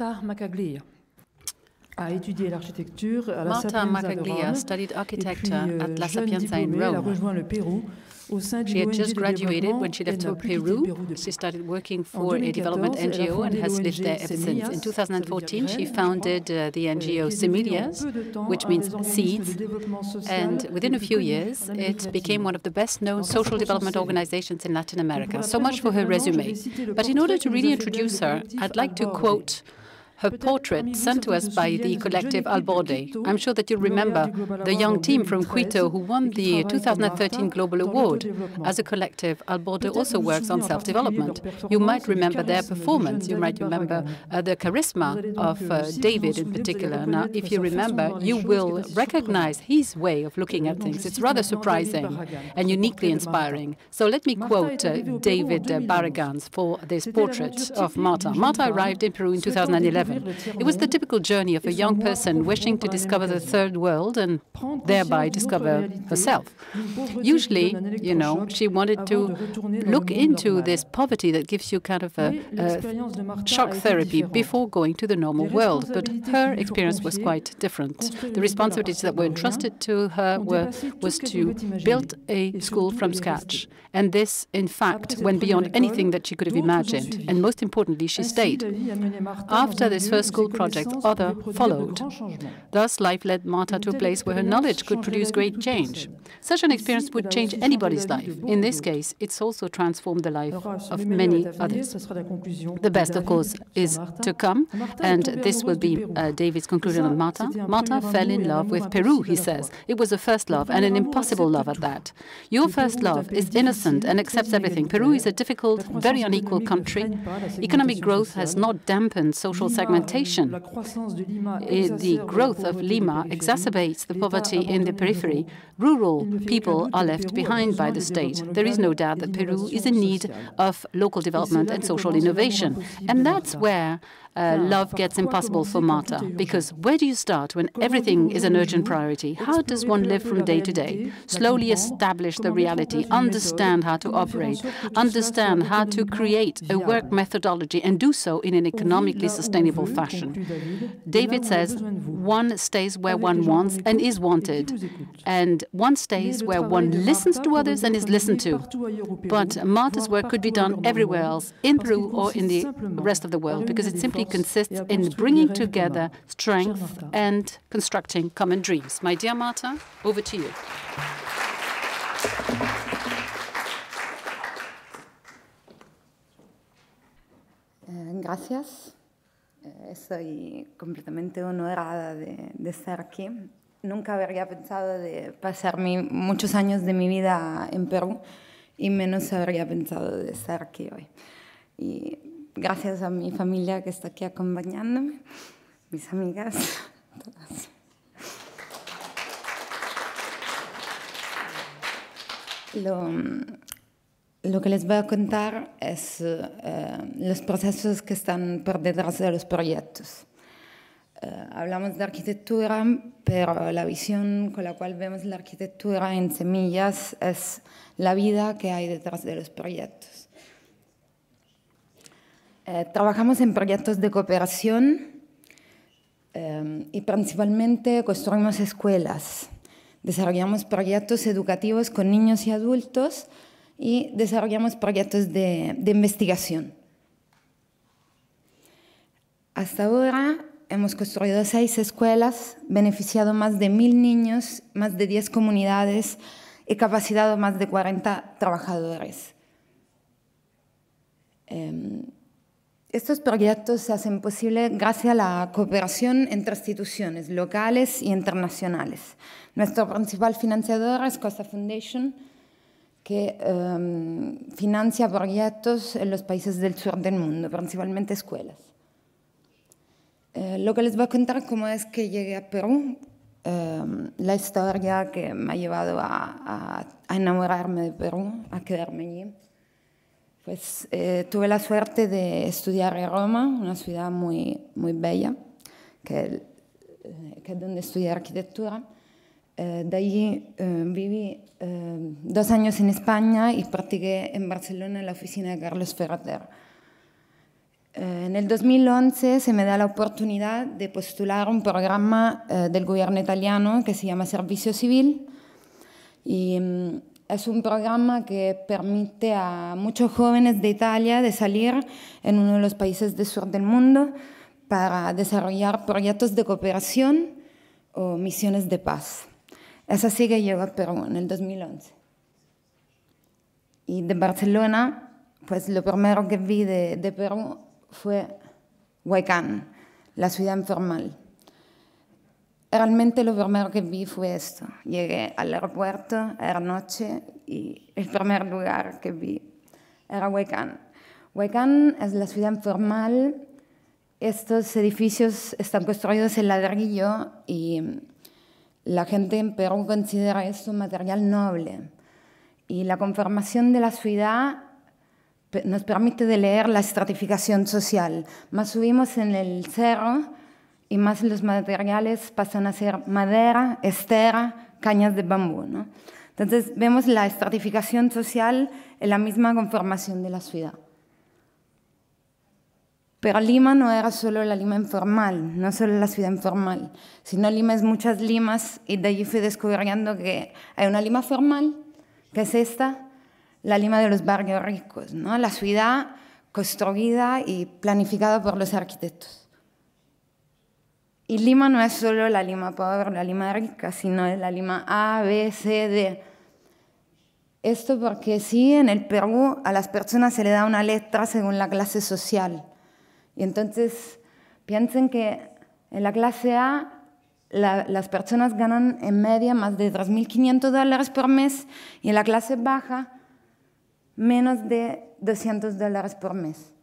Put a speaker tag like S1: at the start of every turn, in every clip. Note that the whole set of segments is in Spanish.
S1: Marta Macaglia a étudié l'architecture à la Marta Macaglia studied architecture puis, euh, at La Sapienza in Rome. Elle a rejoint le Pérou She had just graduated when she left for
S2: Peru. She started working for a development NGO and has lived there ever since. In 2014, she founded uh, the NGO Semillas, which means seeds, and within a few years, it became one of the best-known social development organizations in Latin America. So much for her resume. But in order to really introduce her, I'd like to quote her portrait sent to us by the collective Alborde. I'm sure that you remember the young team from Quito who won the 2013 Global Award. As a collective, Alborde also works on self-development. You might remember their performance. You might remember uh, the charisma of euh, uh, David in particular. Now, if you remember, you will recognize his way of looking at things. It's rather surprising and uniquely inspiring. So let me quote uh, David uh, Barragans for this portrait of Marta. Marta arrived in Peru in 2011 it was the typical journey of a young person wishing to discover the third world and thereby discover herself.
S1: Usually, you
S2: know, she wanted to look into this poverty that gives you kind of a,
S1: a shock therapy
S2: before going to the normal world. But her experience was quite different. The responsibilities that were entrusted to her were, was to build a school from scratch. And this, in fact, went beyond anything that she could have imagined. And most importantly, she stayed. After this first school project, other followed. Thus, life led Marta to a place where her knowledge could produce great change. Such an experience would change anybody's life. In this case, it's also transformed the life of many others.
S1: The best, of course, is to
S2: come, and this will be uh, David's conclusion on Marta. Marta fell in love with Peru, he says. It was a first love, and an impossible love at that. Your first love is innocent and accepts everything. Peru is a difficult, very unequal country. Economic growth has not dampened social security
S1: the growth
S2: of Lima exacerbates the poverty in the periphery. Rural people are left behind by the state. There is no doubt that Peru is in need of local development and social innovation. And that's where uh, love gets impossible for Marta. Because where do you start when everything is an urgent priority? How does one live from day to day? Slowly establish the reality, understand how to operate, understand how to create a work methodology, and do so in an economically sustainable fashion. David says, one stays where one wants and is wanted, and one stays where one listens to others and is listened to. But Marta's work could be done everywhere else, in Peru or in the rest of the world, because it simply consiste consists in bringing together strength and constructing common dreams. My dear Marta, over to you.
S1: Eh, gracias. Eh, estoy completamente honrada de, de, estar aquí. Nunca habría pensado de pasar mi, muchos años de mi vida en Perú y menos habría pensado de estar aquí hoy. Y gracias a mi familia que está aquí acompañándome, mis amigas, todas. Lo, lo, que les voy a contar es eh, los procesos que están por detrás de los proyectos. Eh, hablamos de arquitectura, pero la visión con la cual vemos la arquitectura en semillas es la vida que hay detrás de los proyectos. Eh, trabajamos en proyectos de cooperación em, y principalmente construimos escuelas. Desarrollamos proyectos educativos con niños y adultos y desarrollamos proyectos de, investigación. Hasta ahora hemos construido seis escuelas, beneficiado más de mil niños, más de diez comunidades y capacitado más de 40 trabajadores. Em, estos proyectos se hacen posible gracias a la cooperación entre instituciones locales y internacionales. Nuestro principal financiador es Costa Foundation, que em, financia proyectos en los países del sur del mundo, principalmente escuelas. Eh, lo que les voy a contar cómo es que llegué a Perú, em, la historia que me ha llevado a enamorarme de Perú, a quedarme allí. Pues eh, tuve la suerte de estudiar en Roma, una ciudad muy, muy bella, que, eh, es donde estudié arquitectura. Eh, de allí viví dos años en España y practiqué en Barcelona en la oficina de Carlos Ferreter. en el 2011 se me da la oportunidad de postular un programa del gobierno italiano que se llama Servicio Civil y mm, es un programa que permite a muchos jóvenes de Italia de salir en uno de los países del sur del mundo para desarrollar proyectos de cooperación o misiones de paz. Es así que llegó a Perú en el 2011. Y de Barcelona, pues lo primero que vi de, de Perú fue Huaycán, la ciudad informal. Realmente lo primero que vi fue esto. Llegué al aeropuerto, era noche y el primer lugar que vi era Huaycán. Huaycán es la ciudad informal. Estos edificios están construidos en ladrillo y la gente en Perú considera esto un material noble. Y la conformación de la ciudad nos permite de leer la estratificación social. Más subimos en el cerro y más los materiales pasan a ser madera, estera, cañas de bambú. ¿no? Entonces vemos la estratificación social en la misma conformación de la ciudad. Pero Lima no era solo la Lima informal, no solo la ciudad informal, sino Lima es muchas Limas y de allí fui descubriendo que hay una Lima formal, que es esta, la Lima de los barrios ricos, ¿no? la ciudad construida y planificada por los arquitectos. Y Lima no es solo la Lima pobre, la Lima rica, sino es la Lima A, B, C, D. Esto porque sí, en el Perú a las personas se le da una letra según la clase social. Y entonces piensen que en la clase A las personas ganan en media más de 3.500 dólares por mes y en la clase baja menos de 200 dólares por mes.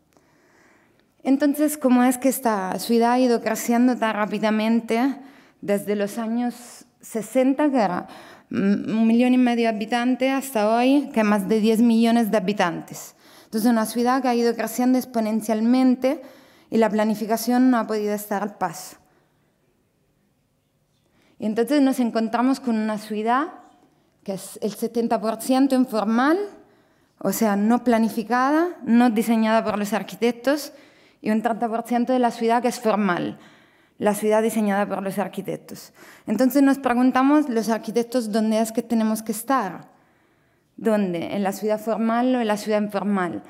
S1: Entonces, ¿cómo es que esta ciudad ha ido creciendo tan rápidamente desde los años 60, que era un millón y medio de habitantes, hasta hoy, que más de 10 millones de habitantes? Entonces, una ciudad que ha ido creciendo exponencialmente y la planificación no ha podido estar al paso. Y entonces nos encontramos con una ciudad que es el 70% informal, o sea, no planificada, no diseñada por los arquitectos, y un 30% de la ciudad que es formal, la ciudad diseñada por los arquitectos. Entonces nos preguntamos, los arquitectos, ¿dónde es que tenemos que estar? ¿Dónde? ¿En la ciudad formal o en la ciudad informal?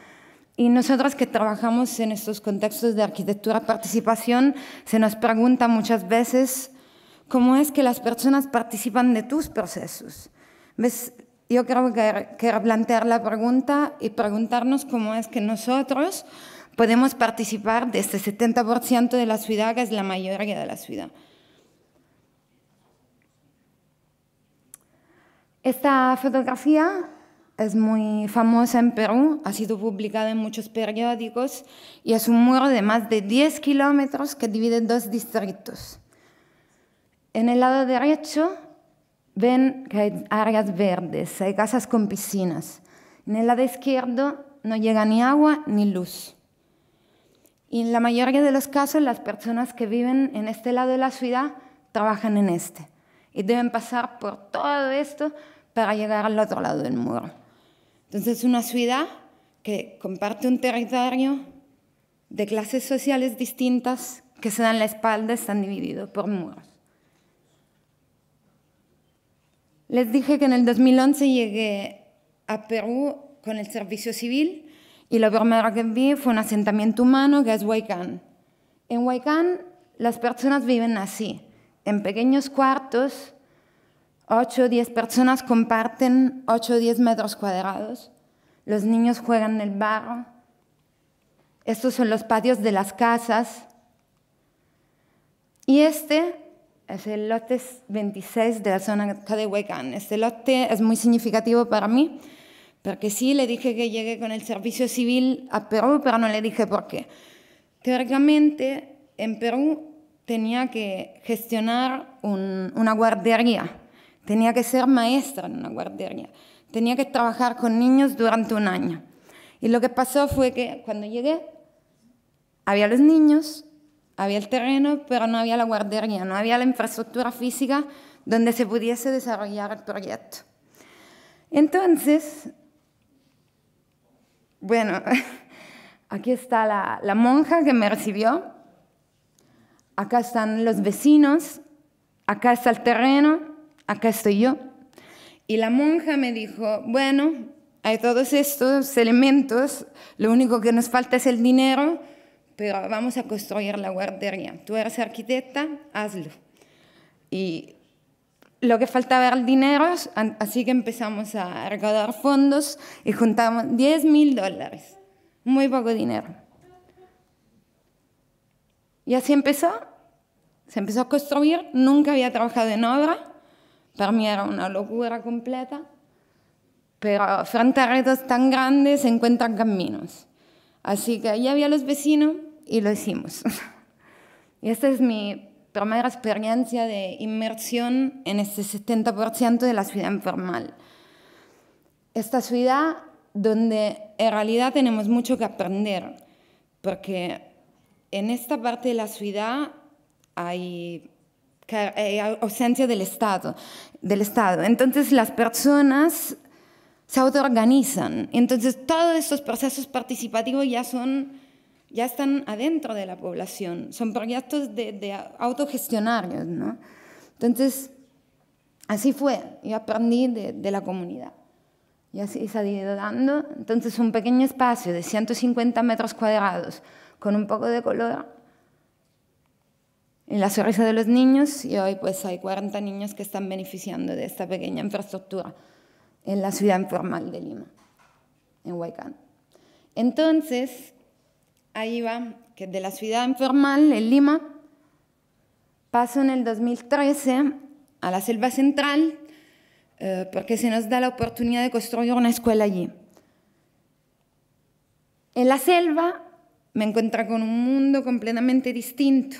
S1: Y nosotros que trabajamos en estos contextos de arquitectura participación, se nos pregunta muchas veces cómo es que las personas participan de tus procesos. ¿Ves? Yo creo que, que plantear la pregunta y preguntarnos cómo es que nosotros podemos participar de este 70% de la ciudad, que es la mayoría de la ciudad. Esta fotografía es muy famosa en Perú, ha sido publicada en muchos periódicos y es un muro de más de 10 kilómetros que divide dos distritos. En el lado derecho ven que hay áreas verdes, hay casas con piscinas. En el lado izquierdo no llega ni agua ni luz. Y en la mayoría de los casos, las personas que viven en este lado de la ciudad trabajan en este. Y deben pasar por todo esto para llegar al otro lado del muro. Entonces, es una ciudad que comparte un territorio de clases sociales distintas que se dan la espalda, están divididos por muros. Les dije que en el 2011 llegué a Perú con el servicio civil y lo primero que vi fue un asentamiento humano que es Huaycán. En Huaycán las personas viven así, en pequeños cuartos, 8 o 10 personas comparten 8 o 10 metros cuadrados, los niños juegan en el barro, estos son los patios de las casas. Y este es el lote 26 de la zona de Huaycán. Este lote es muy significativo para mí porque sí, le dije que llegué con el servicio civil a Perú, pero no le dije por qué. Teóricamente, en Perú tenía que gestionar una guardería, tenía que ser maestra en una guardería, tenía que trabajar con niños durante un año. Y lo que pasó fue que cuando llegué, había los niños, había el terreno, pero no había la guardería, no había la infraestructura física donde se pudiese desarrollar el proyecto. Entonces, bueno, aquí está la, monja que me recibió, acá están los vecinos, acá está el terreno, acá estoy yo. Y la monja me dijo, bueno, hay todos estos elementos, lo único que nos falta es el dinero, pero vamos a construir la guardería. Tú eres arquitecta, hazlo. Y lo que faltaba era el dinero, así que empezamos a recaudar fondos y juntamos 10 mil dólares. Muy poco dinero. Y así empezó. Se empezó a construir. Nunca había trabajado en obra. Para mí era una locura completa. Pero frente a retos tan grandes se encuentran caminos. Así que ahí había los vecinos y lo hicimos. y este es mi primera experiencia de inmersión en este 70% de la ciudad informal. Esta ciudad donde en realidad tenemos mucho que aprender, porque en esta parte de la ciudad hay, ausencia del Estado, del Estado. Entonces las personas se autoorganizan. Entonces todos estos procesos participativos ya son ya están adentro de la población, son proyectos de, autogestionarios. ¿no? Entonces, así fue, yo aprendí de, la comunidad. Y así se ha dando. Entonces, un pequeño espacio de 150 metros cuadrados con un poco de color en la sonrisa de los niños y hoy pues hay 40 niños que están beneficiando de esta pequeña infraestructura en la ciudad informal de Lima, en Huaycán. Entonces, ahí va, que de la ciudad informal en Lima paso en el 2013 a la selva central eh, porque se nos da la oportunidad de construir una escuela allí. En la selva me encuentro con un mundo completamente distinto.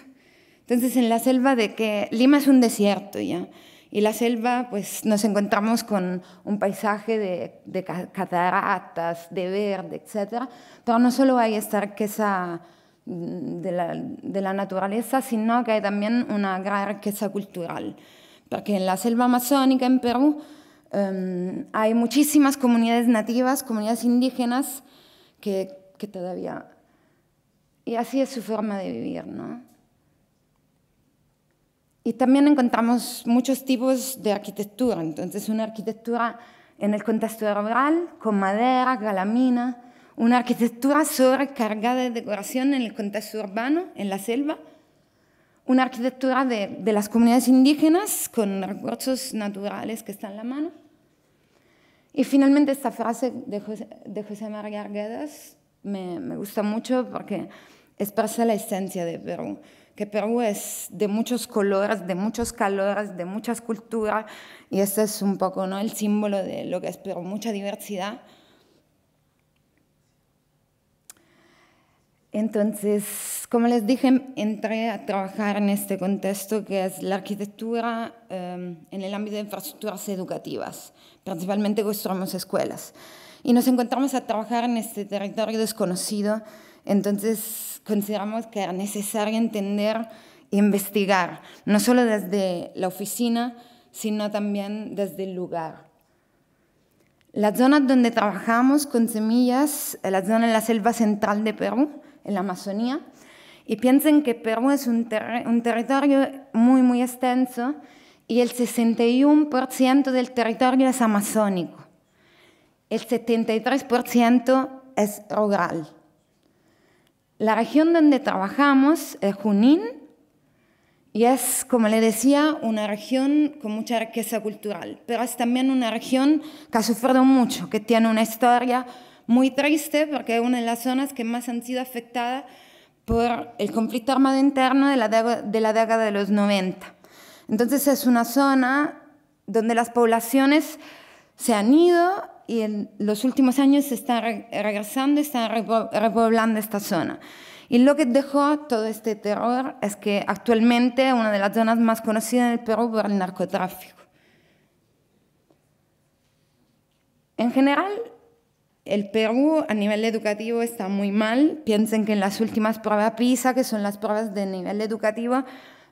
S1: Entonces, en la selva de que Lima es un desierto ya. Y la selva, pues nos encontramos con un paisaje de, cataratas, de verde, etc. Pero no solo hay esta riqueza mm, de la, naturaleza, sino que hay también una gran riqueza cultural. Porque en la selva amazónica, en Perú, em, hay muchísimas comunidades nativas, comunidades indígenas, que, que todavía... Y así es su forma de vivir, ¿no? Y también encontramos muchos tipos de arquitectura, entonces una arquitectura en el contexto rural, con madera, galamina, una arquitectura sobrecargada de decoración en el contexto urbano, en la selva, una arquitectura de, las comunidades indígenas con recursos naturales que están en la mano. Y finalmente esta frase de José, María Arguedas me gusta mucho porque expresa la esencia de Perú que Perú es de muchos colores, de muchos calores, de muchas culturas, y este es un poco ¿no? el símbolo de lo que es Perú, mucha diversidad. Entonces, como les dije, entré a trabajar en este contexto que es la arquitectura em, en el ámbito de infraestructuras educativas. Principalmente construimos escuelas. Y nos encontramos a trabajar en este territorio desconocido entonces, consideramos que es necesario entender e investigar, no solo desde la oficina, sino también desde el lugar. La zona donde trabajamos con semillas, eh, la zona de la selva central de Perú, en la Amazonía, y piensen que Perú es un territorio muy, muy extenso y el 61% del territorio es amazónico, el 73% es rural. La región donde trabajamos es eh, Junín y es, como le decía, una región con mucha riqueza cultural, pero es también una región que ha sufrido mucho, que tiene una historia muy triste porque es una de las zonas que más han sido afectadas por el conflicto armado interno de la, de década de los 90. Entonces es una zona donde las poblaciones se han ido y en los últimos años se está re regresando, está repoblando esta zona. Y lo que dejó todo este terror es que actualmente una de las zonas más conocidas en el Perú por el narcotráfico. En general, el Perú a nivel educativo está muy mal. Piensen que en las últimas pruebas PISA, que son las pruebas de nivel educativo,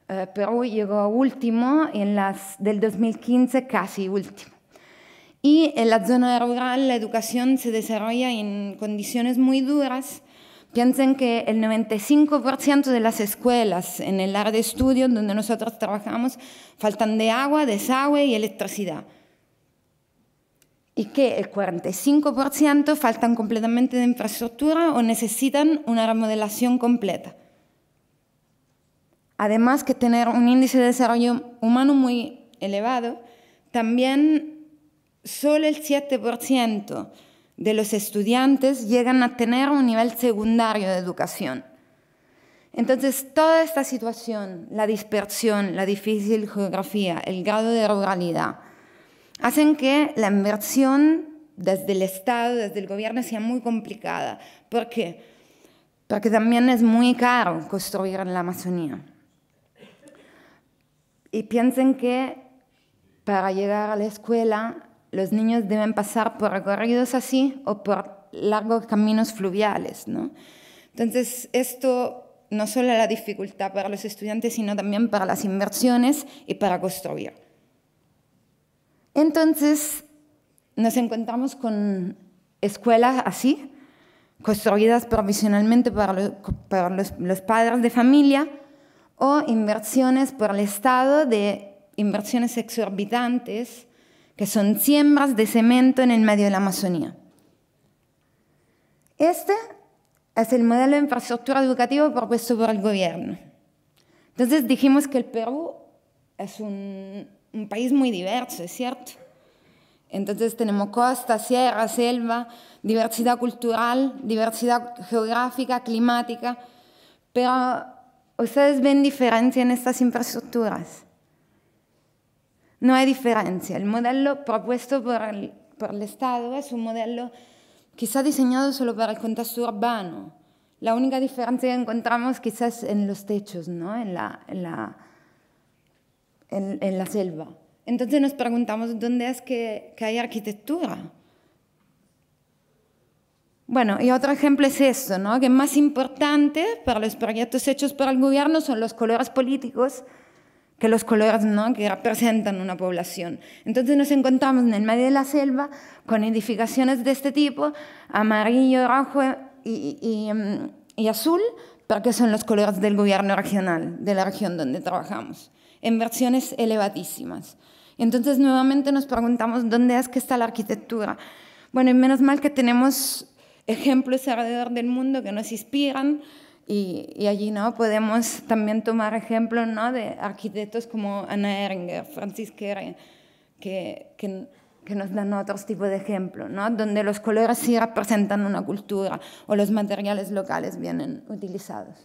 S1: eh, Perú llegó último, y en las del 2015 casi último. Y en la zona rural la educación se desarrolla en condiciones muy duras. Piensen que el 95% de las escuelas en el área de estudio donde nosotros trabajamos faltan de agua, desagüe y electricidad. Y que el 45% faltan completamente de infraestructura o necesitan una remodelación completa. Además que tener un índice de desarrollo humano muy elevado, también solo el 7% de los estudiantes llegan a tener un nivel secundario de educación. Entonces, toda esta situación, la dispersión, la difícil geografía, el grado de ruralidad, hacen que la inversión desde el Estado, desde el gobierno, sea muy complicada. ¿Por qué? Porque también es muy caro construir en la Amazonía. Y piensen que para llegar a la escuela los niños deben pasar por recorridos así o por largos caminos fluviales. ¿no? Entonces, esto no solo la dificultad para los estudiantes, sino también para las inversiones y para construir. Entonces, nos encontramos con escuelas así, construidas provisionalmente por los padres de familia o inversiones por el Estado de inversiones exorbitantes que son siembras de cemento en el medio de la Amazonía. Este es el modelo de infraestructura educativa propuesto por el gobierno. Entonces dijimos que el Perú es un, país muy diverso, es cierto. Entonces tenemos costa, sierra, selva, diversidad cultural, diversidad geográfica, climática, pero ustedes ven diferencia en estas infraestructuras. No hay diferencia. El modelo propuesto por el, Estado es un modelo quizá diseñado solo para el contexto urbano. La única diferencia que encontramos quizás en los techos, ¿no? en, la, en, la, selva. Entonces nos preguntamos dónde es que, hay arquitectura. Bueno, y otro ejemplo es esto, ¿no? que más importante para los proyectos hechos por el gobierno son los colores políticos que los colores ¿no? que representan una población. Entonces nos encontramos en el medio de la selva con edificaciones de este tipo, amarillo, rojo mm, y, azul, porque son los colores del gobierno regional, de la región donde trabajamos, en versiones elevadísimas. Entonces nuevamente nos preguntamos dónde es que está la arquitectura. Bueno, y menos mal que tenemos ejemplos alrededor del mundo que nos inspiran, y, allí ¿no? podemos también tomar ejemplos ¿no? de arquitectos como Ana Ehringer, Francis Kere, que, que, nos dan otros tipos de ejemplo, ¿no? donde los colores sí representan una cultura o los materiales locales vienen utilizados.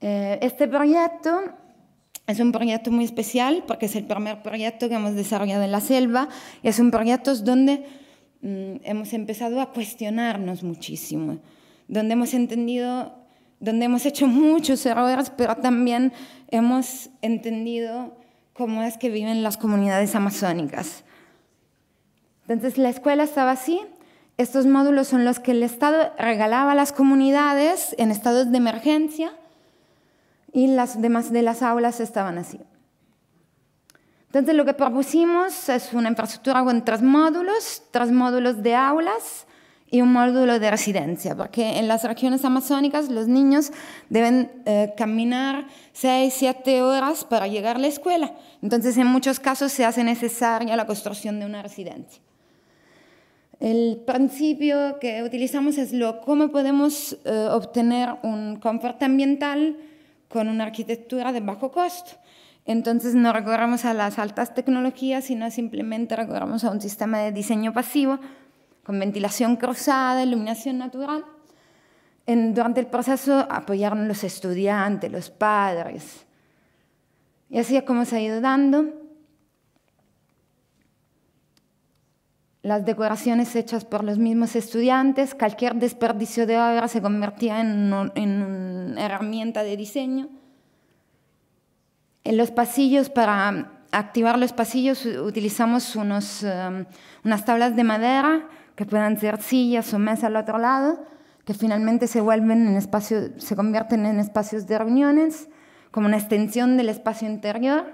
S1: Eh, este proyecto es un proyecto muy especial porque es el primer proyecto que hemos desarrollado en la selva y es un proyecto donde mm, hemos empezado a cuestionarnos muchísimo donde hemos entendido, donde hemos hecho muchos errores, pero también hemos entendido cómo es que viven las comunidades amazónicas. Entonces la escuela estaba así, estos módulos son los que el Estado regalaba a las comunidades en estados de emergencia y las demás de las aulas estaban así. Entonces lo que propusimos es una infraestructura con tres módulos, tres módulos de aulas, y un módulo de residencia, porque en las regiones amazónicas los niños deben eh, caminar 6, 7 horas para llegar a la escuela. Entonces, en muchos casos se hace necesaria la construcción de una residencia. El principio que utilizamos es lo, cómo podemos eh, obtener un confort ambiental con una arquitectura de bajo costo. Entonces no recorremos a las altas tecnologías, sino simplemente recorremos a un sistema de diseño pasivo con ventilación cruzada, iluminación natural. durante el proceso apoyaron los estudiantes, los padres. Y así es como se ha ido dando. Las decoraciones hechas por los mismos estudiantes, cualquier desperdicio de obra se convertía en, una herramienta de diseño. En los pasillos, para activar los pasillos, utilizamos eh, unas tablas de madera que puedan ser sillas o mesas al otro lado, que finalmente se vuelven en espacio, se convierten en espacios de reuniones, como una extensión del espacio interior.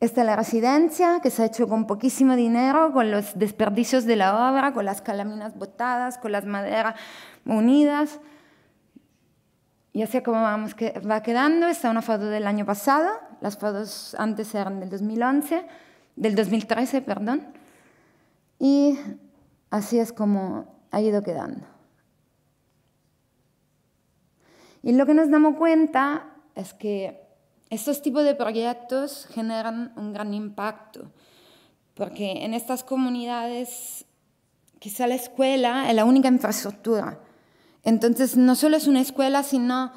S1: Esta es la residencia, que se ha hecho con poquísimo dinero, con los desperdicios de la obra, con las calaminas botadas, con las maderas unidas. Y así como vamos que va quedando, es una foto del año pasado, las fotos antes eran del 2011, del 2013, perdón. Y así es como ha ido quedando. Y lo que nos damos cuenta es que estos tipos de proyectos generan un gran impacto, porque en estas comunidades quizá la escuela es la única infraestructura. Entonces no solo es una escuela, sino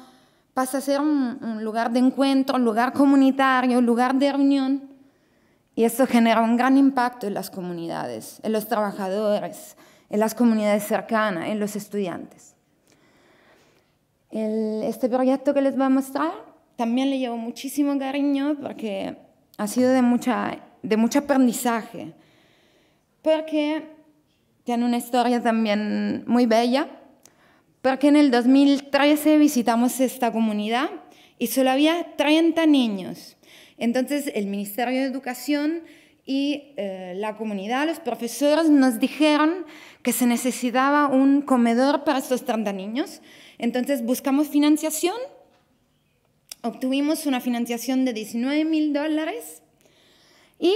S1: pasa a ser un, lugar de encuentro, un lugar comunitario, un lugar de reunión y esto genera un gran impacto en las comunidades, en los trabajadores, en las comunidades cercanas, en los estudiantes. este proyecto que les voy a mostrar también le llevo muchísimo cariño porque ha sido de, de mucho aprendizaje, porque tiene una historia también muy bella, porque en el 2013 visitamos esta comunidad y solo había 30 niños entonces, el Ministerio de Educación y eh, la comunidad, los profesores nos dijeron que se necesitaba un comedor para estos 30 niños. Entonces buscamos financiación, obtuvimos una financiación de 19 mil dólares y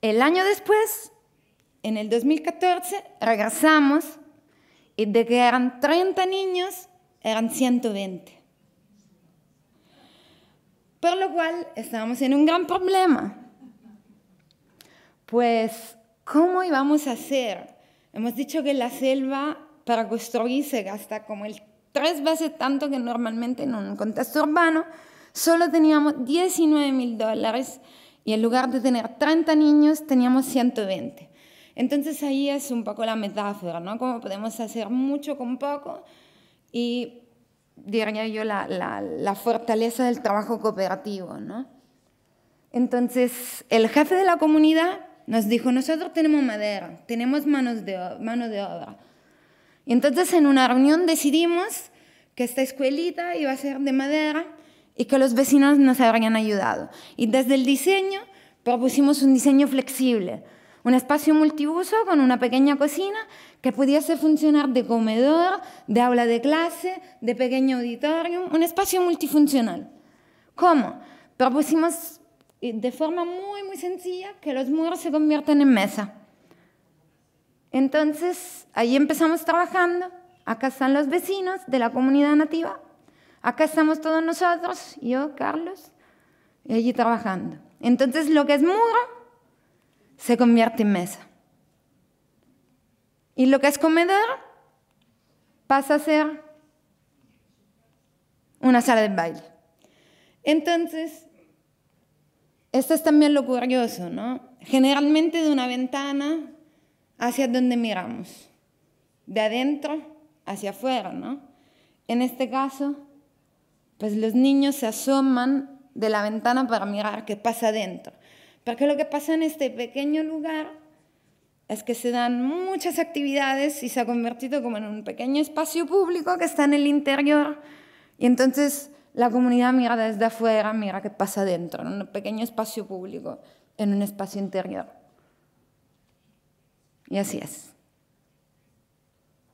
S1: el año después, en el 2014, regresamos y de que eran 30 niños, eran 120. Por lo cual estábamos en un gran problema. Pues, ¿cómo íbamos a hacer? Hemos dicho que la selva para construir se gasta como el tres veces tanto que normalmente en un contexto urbano. Solo teníamos 19 mil dólares y en lugar de tener 30 niños teníamos 120. Entonces ahí es un poco la metáfora, ¿no? Cómo podemos hacer mucho con poco y diría yo, la, fortaleza del trabajo cooperativo. ¿no? Entonces, el jefe de la comunidad nos dijo, nosotros tenemos madera, tenemos manos de, mano de obra. Y entonces en una reunión decidimos que esta escuelita iba a ser de madera y que los vecinos nos habrían ayudado. Y desde el diseño propusimos un diseño flexible, un espacio multiuso con una pequeña cocina que pudiese funcionar de comedor, de aula de clase, de pequeño auditorio, un espacio multifuncional. ¿Cómo? Propusimos eh, de forma muy, muy sencilla que los muros se conviertan en mesa. Entonces, ahí empezamos trabajando. Acá están los vecinos de la comunidad nativa. Acá estamos todos nosotros, yo, Carlos, y allí trabajando. Entonces, lo que es muro se convierte en mesa. Y lo que es comedor pasa a ser una sala de baile. Entonces, esto es también lo curioso, ¿no? Generalmente de una ventana hacia donde miramos, de adentro hacia afuera, ¿no? En este caso, pues los niños se asoman de la ventana para mirar qué pasa adentro. Porque lo que pasa en este pequeño lugar es que se dan muchas actividades y se ha convertido como en un pequeño espacio público que está en el interior. Y entonces la comunidad mira desde afuera, mira qué pasa dentro, en un pequeño espacio público, en un espacio interior. Y así es.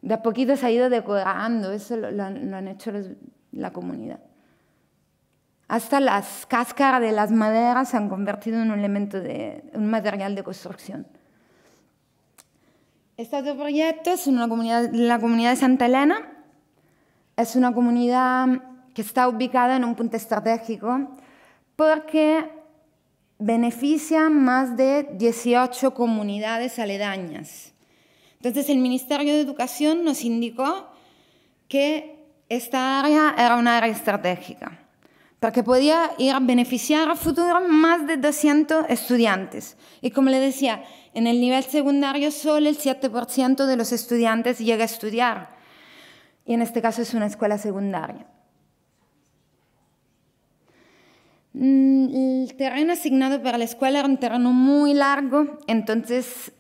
S1: De a poquito se ha ido decorando, eso lo, han, han, hecho la comunidad. Hasta las cáscaras de las maderas se han convertido en un elemento de un material de construcción. Este proyecto es una comunidad, la comunidad de Santa Elena. Es una comunidad que está ubicada en un punto estratégico porque beneficia más de 18 comunidades aledañas. Entonces el Ministerio de Educación nos indicó que esta área era una área estratégica porque podía ir a beneficiar a futuro más de 200 estudiantes. Y como le decía, en el nivel secundario solo el 7% de los estudiantes llega a estudiar. Y en este caso es una escuela secundaria. Mm, el terreno asignado para la escuela era un terreno muy largo, entonces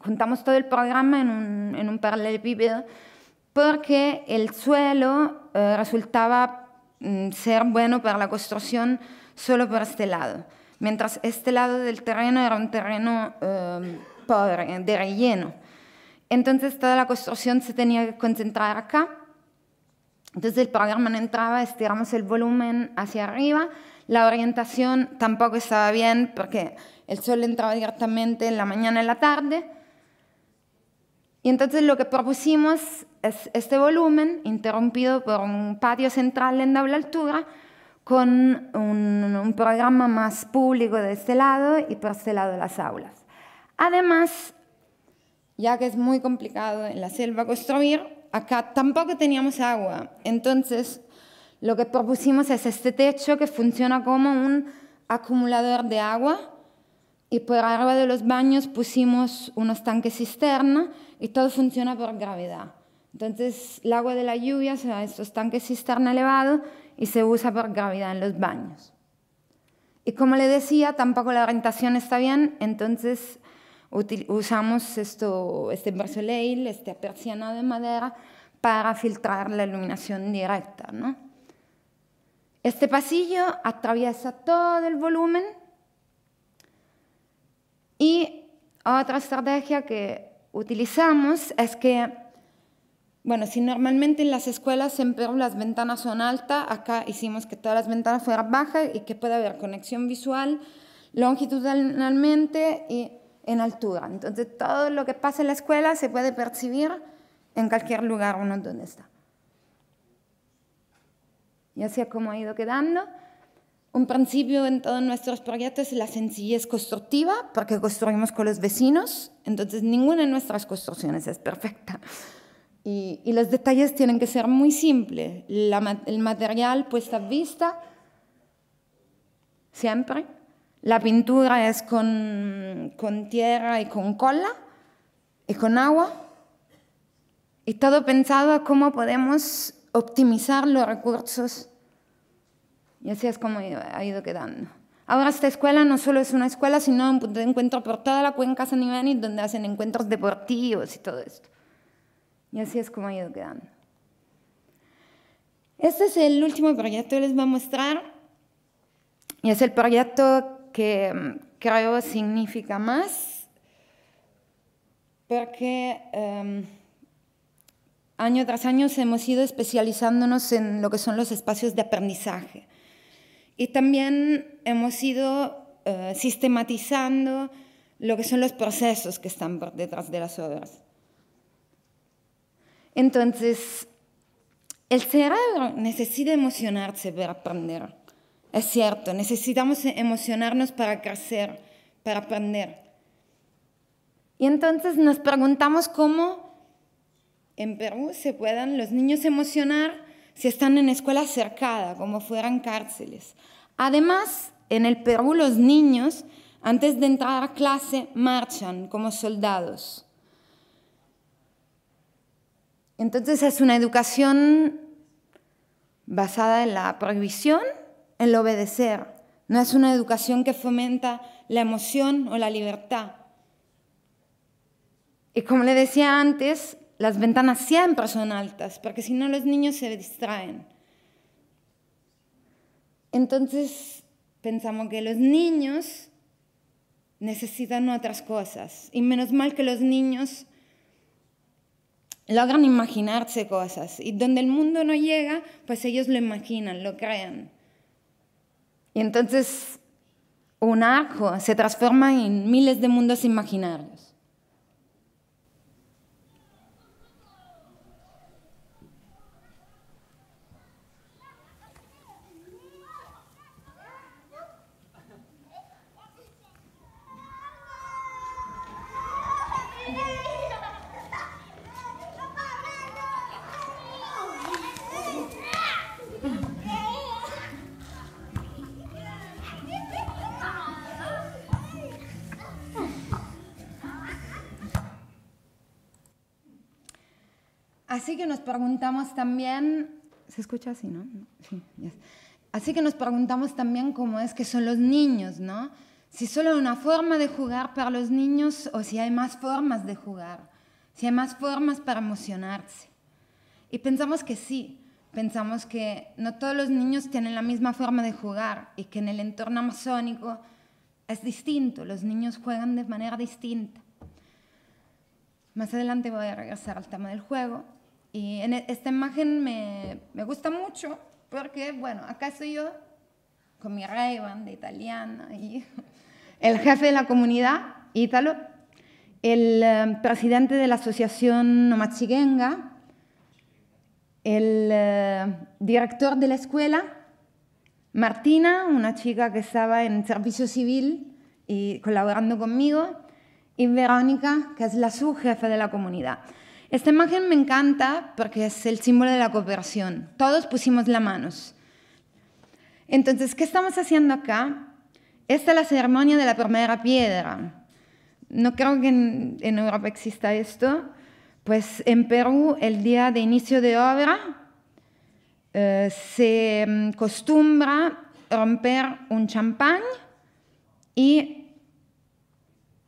S1: juntamos todo el programa en un, en un paralelepípedo porque el suelo eh, resultaba Mm, ser bueno para la construcción solo por este lado, mientras este lado del terreno era un terreno em, pobre, de relleno. Entonces toda la construcción se tenía que concentrar acá. Entonces el programa no entraba, estiramos el volumen hacia arriba, la orientación tampoco estaba bien porque el sol entraba directamente en la mañana y la tarde. Y entonces lo que propusimos es este volumen, interrumpido por un patio central en doble altura, con un, programa más público de este lado y por este lado las aulas. Además, ya que es muy complicado en la selva construir, acá tampoco teníamos agua. Entonces, lo que propusimos es este techo que funciona como un acumulador de agua y por arriba de los baños pusimos unos tanques cisterna y todo funciona por gravedad. Entonces el agua de la lluvia se va a estos tanques cisterna elevados y se usa por gravedad en los baños. Y como le decía, tampoco la orientación está bien, entonces usamos esto, este brazoleil, este persiana de madera, para filtrar la iluminación directa. ¿no? Este pasillo atraviesa todo el volumen y otra estrategia que utilizamos es que, bueno, si normalmente en las escuelas en Perú las ventanas son altas, acá hicimos que todas las ventanas fueran bajas y que pueda haber conexión visual longitudinalmente y en altura. Entonces, todo lo que pasa en la escuela se puede percibir en cualquier lugar uno donde está. Y así es como ha ido quedando un principio en todos nuestros proyectos es la sencillez constructiva, porque construimos con los vecinos, entonces ninguna de nuestras construcciones es perfecta. Y, los detalles tienen que ser muy simples. el material puesta a vista, siempre. La pintura es con, con tierra y con cola y con agua. Y todo pensado a cómo podemos optimizar los recursos y así es como ha ido quedando. Ahora esta escuela no solo es una escuela, sino un punto de encuentro por toda la cuenca San y donde hacen encuentros deportivos y todo esto. Y así es como ha ido quedando. Este es el último proyecto que les voy a mostrar. Y es el proyecto que mm, creo significa más, porque em, año tras año hemos ido especializándonos en lo que son los espacios de aprendizaje. Y también hemos ido eh, sistematizando lo que son los procesos que están detrás de las obras. Entonces, el cerebro necesita emocionarse para aprender. Es cierto, necesitamos emocionarnos para crecer, para aprender. Y entonces nos preguntamos cómo en Perú se puedan los niños emocionar si están en escuela cercada, como fueran cárceles. Además, en el Perú los niños, antes de entrar a clase, marchan como soldados. Entonces es una educación basada en la prohibición, en el obedecer. No es una educación que fomenta la emoción o la libertad. Y como le decía antes, las ventanas siempre son altas, porque si no los niños se distraen. Entonces pensamos que los niños necesitan otras cosas. Y menos mal que los niños logran imaginarse cosas. Y donde el mundo no llega, pues ellos lo imaginan, lo crean. Y entonces un ajo se transforma en miles de mundos imaginarios. que nos preguntamos también, se escucha así, ¿no? Así que nos preguntamos también cómo es que son los niños, ¿no? Si solo hay una forma de jugar para los niños o si hay más formas de jugar, si hay más formas para emocionarse. Y pensamos que sí, pensamos que no todos los niños tienen la misma forma de jugar y que en el entorno amazónico es distinto, los niños juegan de manera distinta. Más adelante voy a regresar al tema del juego, y e, esta imagen me, gusta mucho porque, bueno, acá estoy yo con mi ray de italiana y el jefe de la comunidad, Ítalo, el eh, presidente de la asociación Nomachigenga, el eh, director de la escuela, Martina, una chica que estaba en servicio civil y colaborando conmigo, y Verónica, que es la subjefe de la comunidad. Esta imagen me encanta porque es el símbolo de la cooperación. Todos pusimos las manos. Entonces, ¿qué estamos haciendo acá? Esta es la ceremonia de la primera piedra. No creo que en, Europa exista esto. Pues en Perú, el día de inicio de obra, eh, se mm, costumbra romper un champán y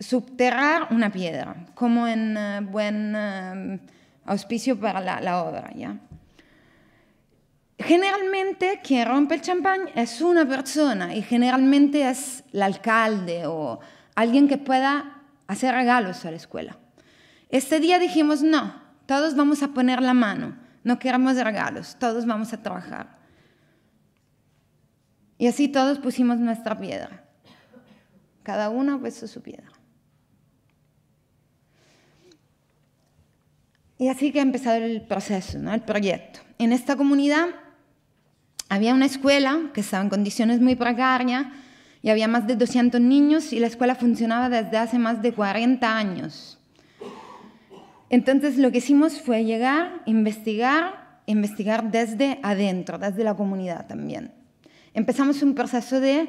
S1: subterrar una piedra, como en eh, buen eh, auspicio para la, obra. ¿ya? Generalmente quien rompe el champán es una persona y generalmente es el alcalde o alguien que pueda hacer regalos a la escuela. Este día dijimos, no, todos vamos a poner la mano, no queremos regalos, todos vamos a trabajar. Y así todos pusimos nuestra piedra. Cada uno puso su piedra. Y así que ha empezado el proceso, el proyecto. En esta comunidad había una escuela que estaba en condiciones muy precarias y había más de 200 niños y la escuela funcionaba desde hace más de 40 años. Entonces lo que hicimos fue llegar, investigar, investigar desde adentro, desde la comunidad también. Empezamos un proceso de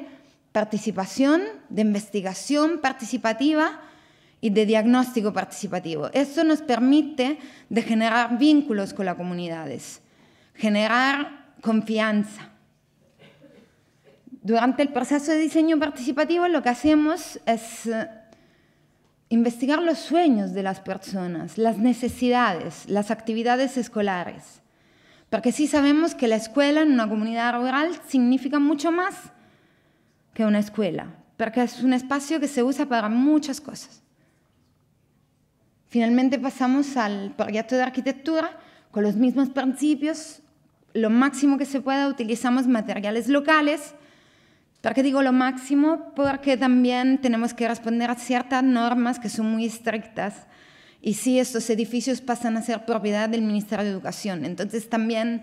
S1: participación, de investigación participativa, y de diagnóstico participativo. Eso nos permite de generar vínculos con las comunidades, generar confianza. Durante el proceso de diseño participativo lo que hacemos es eh, investigar los sueños de las personas, las necesidades, las actividades escolares. Porque sí sabemos que la escuela en una comunidad rural significa mucho más que una escuela, porque es un espacio que se usa para muchas cosas. Finalmente pasamos al proyecto de arquitectura con los mismos principios, lo máximo que se pueda utilizamos materiales locales. ¿Por qué digo lo máximo? Porque también tenemos que responder a ciertas normas que son muy estrictas. Y si estos edificios pasan a ser propiedad del Ministerio de Educación. Entonces también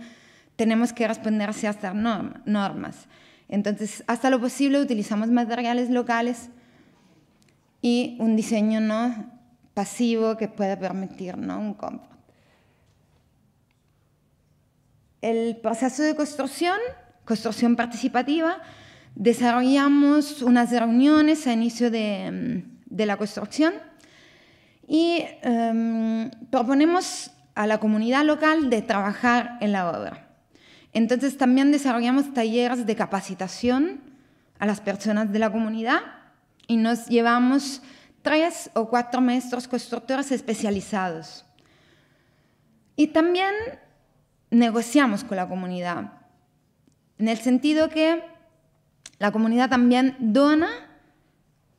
S1: tenemos que responder a ciertas normas. Entonces, hasta lo posible utilizamos materiales locales y un diseño no pasivo que puede permitir ¿no? un confort. El proceso de construcción, construcción participativa, desarrollamos unas reuniones a inicio de, mm, la construcción y em, proponemos a la comunidad local de trabajar en la obra. Entonces también desarrollamos talleres de capacitación a las personas de la comunidad y nos llevamos tres o cuatro maestros constructores especializados. Y también negociamos con la comunidad, en el sentido que la comunidad también dona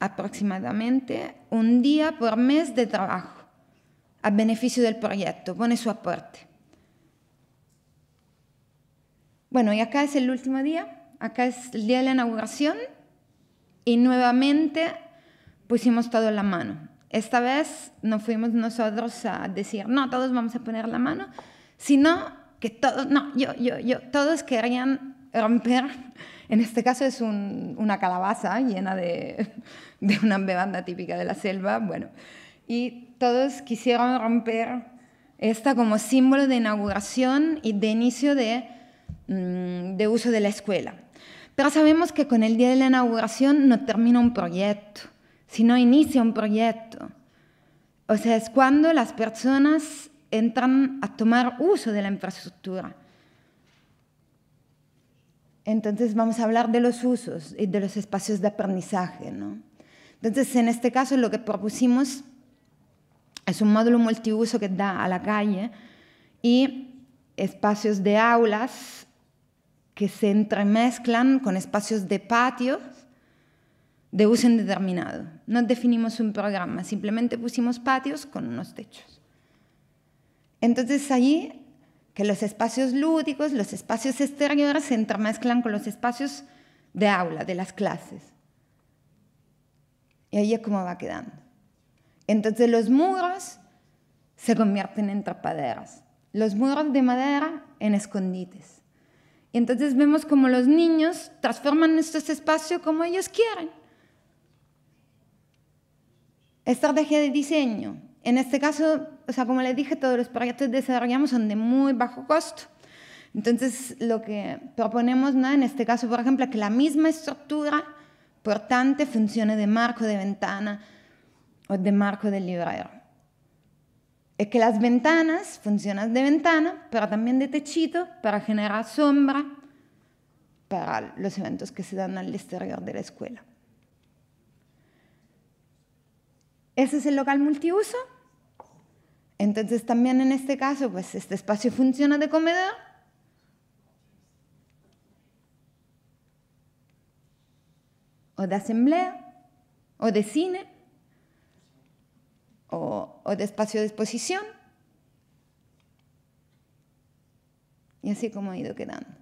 S1: aproximadamente un día por mes de trabajo a beneficio del proyecto, pone su aporte. Bueno, y acá es el último día, acá es el día de la inauguración y nuevamente pusimos todo la mano. Esta vez no fuimos nosotros a decir, no, todos vamos a poner la mano, sino que todos, no, yo, yo, yo, todos querían romper, en este caso es una calabaza llena de, una bebanda típica de la selva, bueno, y todos quisieron romper esta como símbolo de inauguración y de inicio de mm, uso de la escuela. Pero sabemos que con el día de la inauguración no termina un proyecto si no inicia un proyecto. O sea, es cuando las personas entran a tomar uso de la infraestructura. Entonces vamos a hablar de los usos y de los espacios de aprendizaje. Entonces, en este caso lo que propusimos es un módulo multiuso que da a la calle y espacios de aulas que se entremezclan con espacios de patios de uso indeterminado. No definimos un programa, simplemente pusimos patios con unos techos. Entonces allí que los espacios lúdicos, los espacios exteriores se entremezclan con los espacios de aula, de las clases. Y ahí es como va quedando. Entonces los muros se convierten en trapaderas. los muros de madera en escondites. Y entonces vemos como los niños transforman estos espacios como ellos quieren. Estrategia de diseño. En este caso, o sea, como les dije, todos los proyectos que desarrollamos son de muy bajo costo. Entonces, lo que proponemos, ¿no? en este caso, por ejemplo, es que la misma estructura portante funcione de marco de ventana o de marco del librero. Es que las ventanas funcionan de ventana, pero también de techito para generar sombra para los eventos que se dan al exterior de la escuela. Ese es el local multiuso. Entonces también en este caso, pues este espacio funciona de comedor. O de asamblea, o de cine, o, o de espacio de exposición. Y así como ha ido quedando.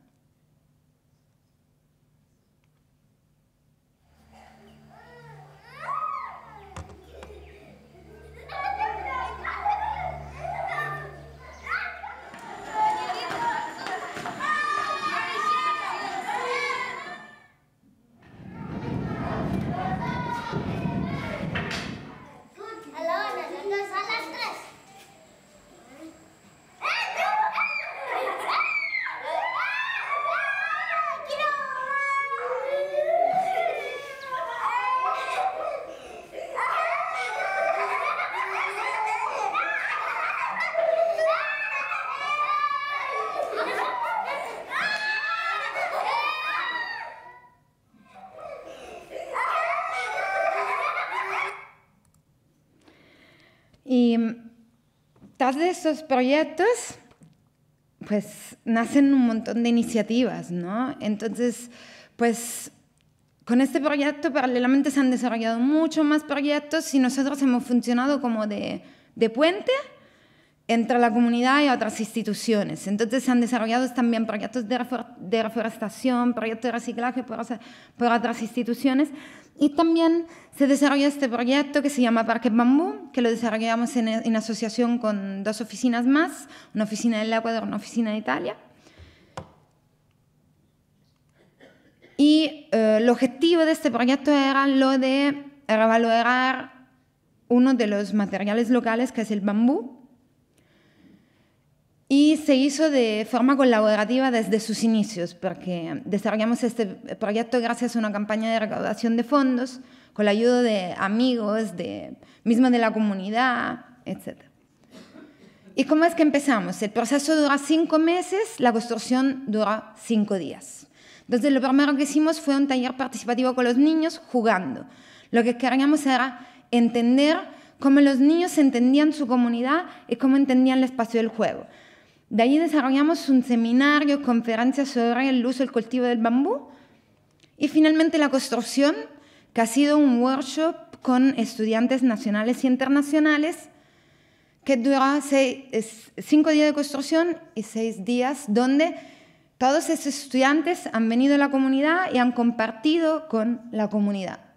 S1: de esos proyectos, pues nacen un montón de iniciativas, ¿no? Entonces, pues con este proyecto paralelamente se han desarrollado muchos más proyectos y nosotros hemos funcionado como de, puente entre la comunidad y otras instituciones. Entonces se han desarrollado también proyectos de refor de reforestación, proyecto de reciclaje por, otras instituciones. Y también se desarrolla este proyecto que se llama Parque Bambú, que lo desarrollamos en, asociación con dos oficinas más, una oficina del Ecuador, una oficina en Italia. Y eh, el objetivo de este proyecto era lo de revalorar uno de los materiales locales, que es el bambú, y se hizo de forma colaborativa desde sus inicios, porque desarrollamos este proyecto gracias a una campaña de recaudación de fondos con la ayuda de amigos, de, mismo de la comunidad, etc. ¿Y cómo es que empezamos? El proceso dura cinco meses, la construcción dura cinco días. Entonces lo primero que hicimos fue un taller participativo con los niños jugando. Lo que queríamos era entender cómo los niños entendían su comunidad y cómo entendían el espacio del juego. De allí desarrollamos un seminario, conferencias sobre el uso y el cultivo del bambú. Y finalmente la construcción, que ha sido un workshop con estudiantes nacionales e internacionales, que dura cinco días de construcción y seis días, donde todos esos estudiantes han venido a la comunidad y han compartido con la comunidad.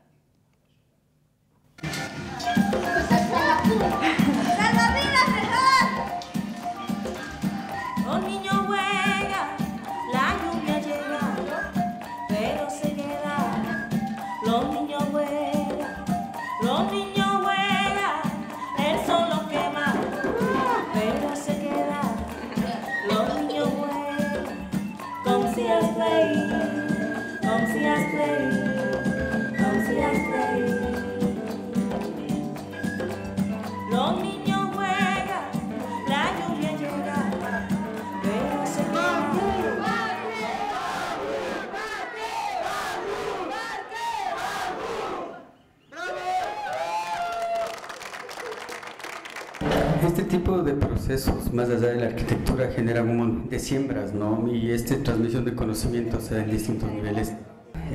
S2: procesos, más allá de la arquitectura, generan un montón de siembras, ¿no? Y esta
S1: transmisión de conocimientos en distintos niveles.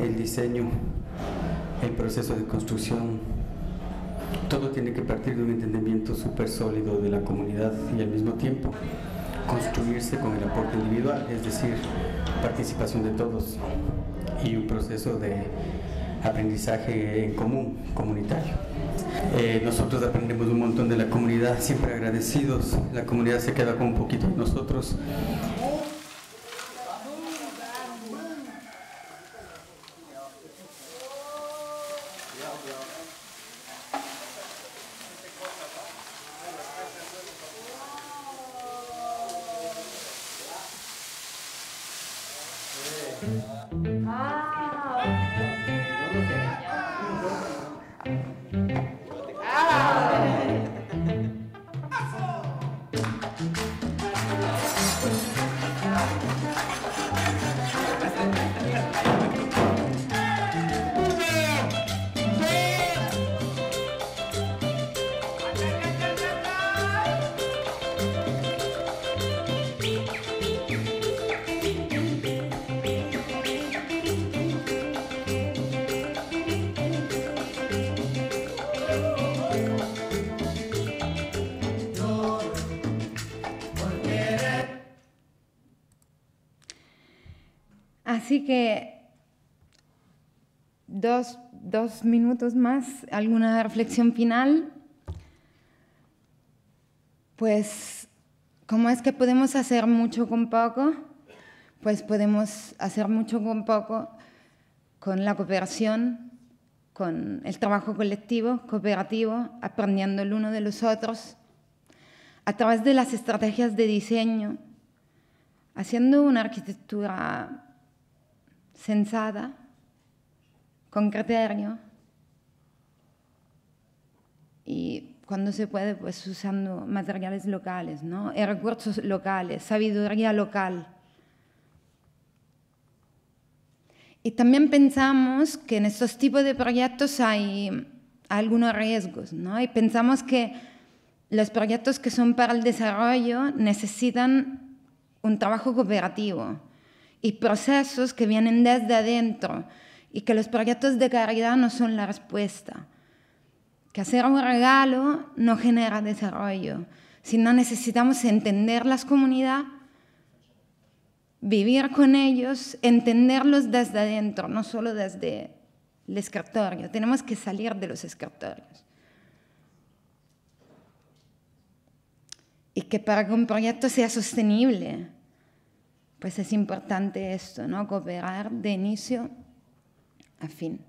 S1: El diseño, el proceso de construcción, todo tiene que partir de un entendimiento súper sólido de la comunidad y al mismo tiempo construirse con el aporte individual, es decir, participación de todos y un proceso de aprendizaje en común, comunitario. Eh, nosotros aprendemos un montón de la comunidad, siempre agradecidos. La comunidad se queda con un poquito de nosotros. Así que dos, minutos más, alguna reflexión final. Pues, ¿cómo es que podemos hacer mucho con poco? Pues podemos hacer mucho con poco con la cooperación, con el trabajo colectivo, cooperativo, aprendiendo el uno de los otros, a través de las estrategias de diseño, haciendo una arquitectura sensada, con criterio y cuando se puede, pues usando materiales locales, ¿no? Eh, recursos locales, sabiduría local. Y también pensamos que en estos tipos de proyectos hay algunos riesgos, ¿no? Y pensamos que los proyectos que son para el desarrollo necesitan un trabajo cooperativo, y procesos que vienen desde adentro y que los proyectos de caridad no son la respuesta. Que hacer un regalo no genera desarrollo, sino necesitamos entender las comunidades, vivir con ellos, entenderlos desde adentro, no solo desde el escritorio. Tenemos que salir de los escritorios. Y que para que un proyecto sea sostenible, pues es importante esto, ¿no? Cooperar de inicio a fin.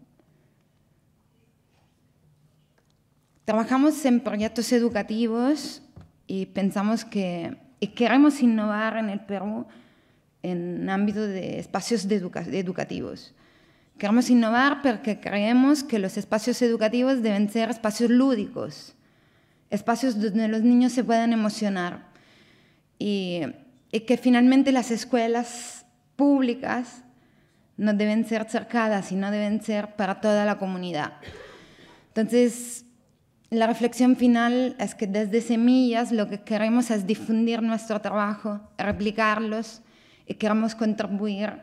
S1: Trabajamos en proyectos educativos y pensamos que y queremos innovar en el Perú en ámbito de espacios educativos. Queremos innovar porque creemos que los espacios educativos deben ser espacios lúdicos, espacios donde los niños se puedan emocionar. Y y que finalmente las escuelas públicas no deben ser cercadas sino deben ser para toda la comunidad. Entonces, la reflexión final es que desde Semillas lo que queremos es difundir nuestro trabajo, replicarlos y queremos contribuir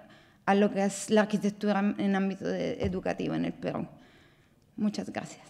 S1: a lo que es la arquitectura en ámbito educativo en el Perú. Muchas gracias.